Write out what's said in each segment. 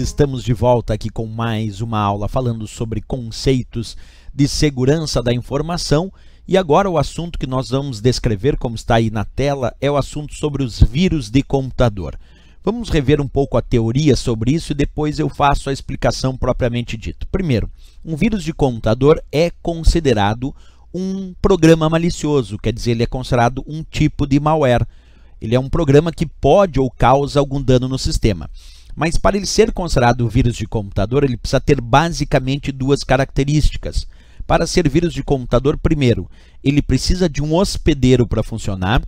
estamos de volta aqui com mais uma aula falando sobre conceitos de segurança da informação. E agora o assunto que nós vamos descrever, como está aí na tela, é o assunto sobre os vírus de computador. Vamos rever um pouco a teoria sobre isso e depois eu faço a explicação propriamente dita. Primeiro, um vírus de computador é considerado um programa malicioso, quer dizer, ele é considerado um tipo de malware. Ele é um programa que pode ou causa algum dano no sistema. Mas para ele ser considerado vírus de computador, ele precisa ter basicamente duas características. Para ser vírus de computador, primeiro, ele precisa de um hospedeiro para funcionar.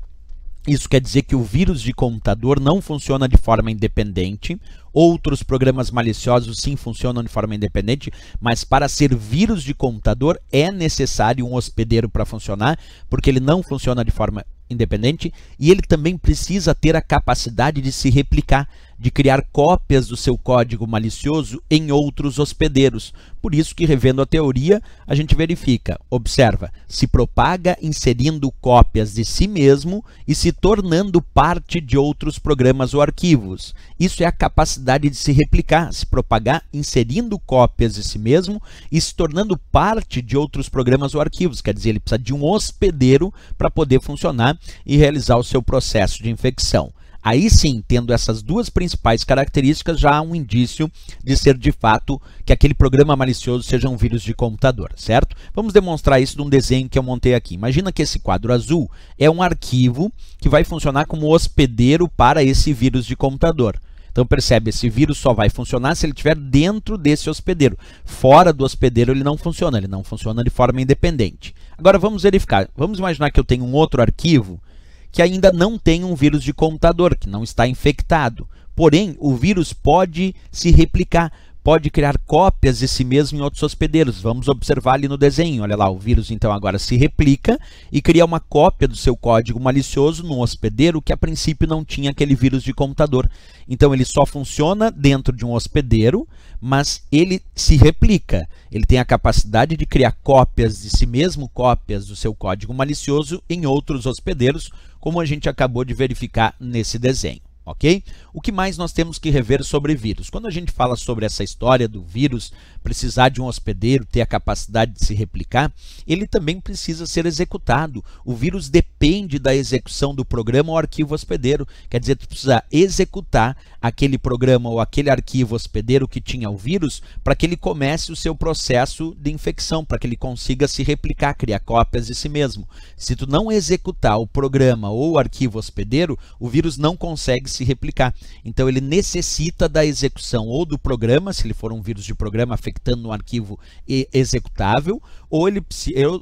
Isso quer dizer que o vírus de computador não funciona de forma independente. Outros programas maliciosos sim funcionam de forma independente, mas para ser vírus de computador é necessário um hospedeiro para funcionar, porque ele não funciona de forma independente e ele também precisa ter a capacidade de se replicar de criar cópias do seu código malicioso em outros hospedeiros. Por isso que, revendo a teoria, a gente verifica, observa, se propaga inserindo cópias de si mesmo e se tornando parte de outros programas ou arquivos. Isso é a capacidade de se replicar, se propagar inserindo cópias de si mesmo e se tornando parte de outros programas ou arquivos. Quer dizer, ele precisa de um hospedeiro para poder funcionar e realizar o seu processo de infecção. Aí sim, tendo essas duas principais características, já há um indício de ser de fato que aquele programa malicioso seja um vírus de computador, certo? Vamos demonstrar isso num desenho que eu montei aqui. Imagina que esse quadro azul é um arquivo que vai funcionar como hospedeiro para esse vírus de computador. Então percebe, esse vírus só vai funcionar se ele estiver dentro desse hospedeiro. Fora do hospedeiro ele não funciona, ele não funciona de forma independente. Agora vamos verificar. Vamos imaginar que eu tenho um outro arquivo que ainda não tem um vírus de computador, que não está infectado. Porém, o vírus pode se replicar, pode criar cópias de si mesmo em outros hospedeiros. Vamos observar ali no desenho. Olha lá, o vírus então agora se replica e cria uma cópia do seu código malicioso no hospedeiro que a princípio não tinha aquele vírus de computador. Então ele só funciona dentro de um hospedeiro, mas ele se replica. Ele tem a capacidade de criar cópias de si mesmo, cópias do seu código malicioso em outros hospedeiros, como a gente acabou de verificar nesse desenho ok? O que mais nós temos que rever sobre vírus? Quando a gente fala sobre essa história do vírus precisar de um hospedeiro, ter a capacidade de se replicar, ele também precisa ser executado. O vírus depende da execução do programa ou arquivo hospedeiro, quer dizer, tu precisa executar aquele programa ou aquele arquivo hospedeiro que tinha o vírus para que ele comece o seu processo de infecção, para que ele consiga se replicar, criar cópias de si mesmo. Se tu não executar o programa ou o arquivo hospedeiro, o vírus não consegue se replicar. Então ele necessita da execução ou do programa, se ele for um vírus de programa afetando um arquivo executável, ou ele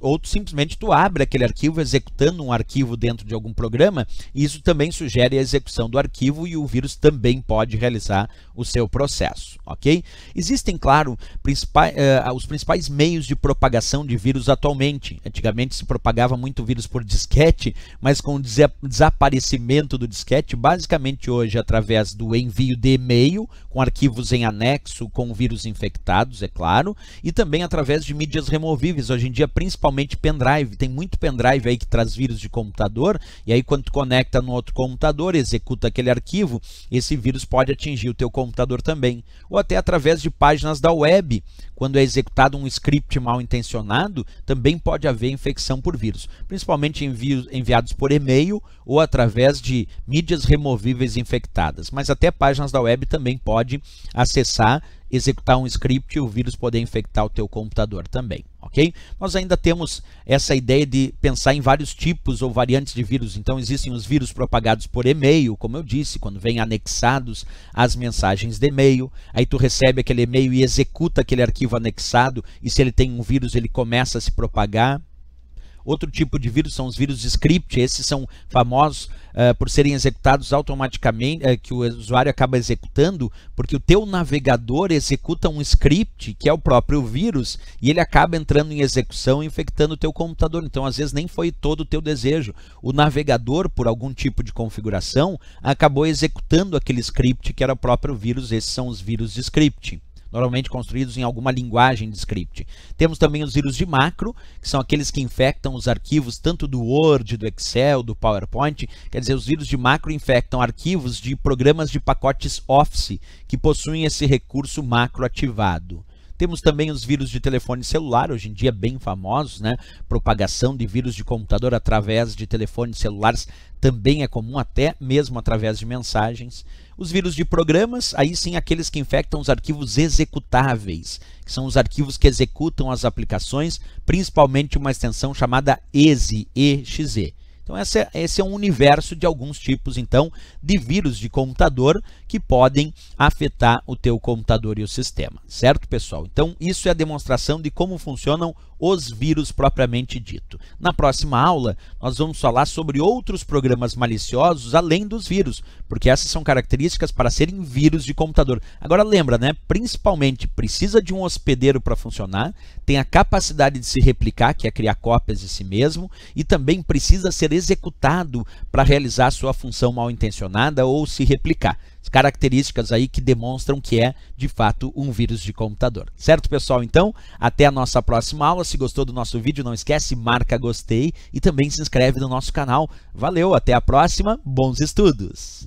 ou simplesmente tu abre aquele arquivo executando um arquivo dentro de algum programa, e isso também sugere a execução do arquivo e o vírus também pode realizar o seu processo, ok? Existem, claro, principais, uh, os principais meios de propagação de vírus atualmente. Antigamente se propagava muito vírus por disquete, mas com o desaparecimento do disquete, basicamente gente hoje através do envio de e-mail, com arquivos em anexo com vírus infectados, é claro, e também através de mídias removíveis, hoje em dia principalmente pendrive, tem muito pendrive aí que traz vírus de computador, e aí quando conecta no outro computador, executa aquele arquivo, esse vírus pode atingir o teu computador também, ou até através de páginas da web, quando é executado um script mal intencionado, também pode haver infecção por vírus, principalmente envios, enviados por e-mail ou através de mídias removíveis regiões infectadas. Mas até páginas da web também pode acessar, executar um script e o vírus poder infectar o teu computador também, ok? Nós ainda temos essa ideia de pensar em vários tipos ou variantes de vírus. Então existem os vírus propagados por e-mail, como eu disse, quando vem anexados às mensagens de e-mail. Aí tu recebe aquele e-mail e executa aquele arquivo anexado e se ele tem um vírus ele começa a se propagar Outro tipo de vírus são os vírus de script, esses são famosos uh, por serem executados automaticamente, uh, que o usuário acaba executando, porque o teu navegador executa um script, que é o próprio vírus, e ele acaba entrando em execução e infectando o teu computador. Então, às vezes, nem foi todo o teu desejo. O navegador, por algum tipo de configuração, acabou executando aquele script que era o próprio vírus, esses são os vírus de script normalmente construídos em alguma linguagem de script. Temos também os vírus de macro, que são aqueles que infectam os arquivos tanto do Word, do Excel, do PowerPoint, quer dizer, os vírus de macro infectam arquivos de programas de pacotes Office que possuem esse recurso macro ativado. Temos também os vírus de telefone celular, hoje em dia bem famosos, né? Propagação de vírus de computador através de telefones celulares também é comum, até mesmo através de mensagens. Os vírus de programas, aí sim aqueles que infectam os arquivos executáveis, que são os arquivos que executam as aplicações, principalmente uma extensão chamada exe, EXE então essa, é, esse é um universo de alguns tipos então de vírus de computador que podem afetar o teu computador e o sistema, certo pessoal? Então isso é a demonstração de como funcionam os vírus propriamente dito. Na próxima aula nós vamos falar sobre outros programas maliciosos além dos vírus, porque essas são características para serem vírus de computador. Agora lembra, né? Principalmente precisa de um hospedeiro para funcionar, tem a capacidade de se replicar, que é criar cópias de si mesmo, e também precisa ser executado para realizar sua função mal intencionada ou se replicar. Características aí que demonstram que é, de fato, um vírus de computador. Certo, pessoal? Então, até a nossa próxima aula. Se gostou do nosso vídeo, não esquece, marca gostei e também se inscreve no nosso canal. Valeu, até a próxima, bons estudos!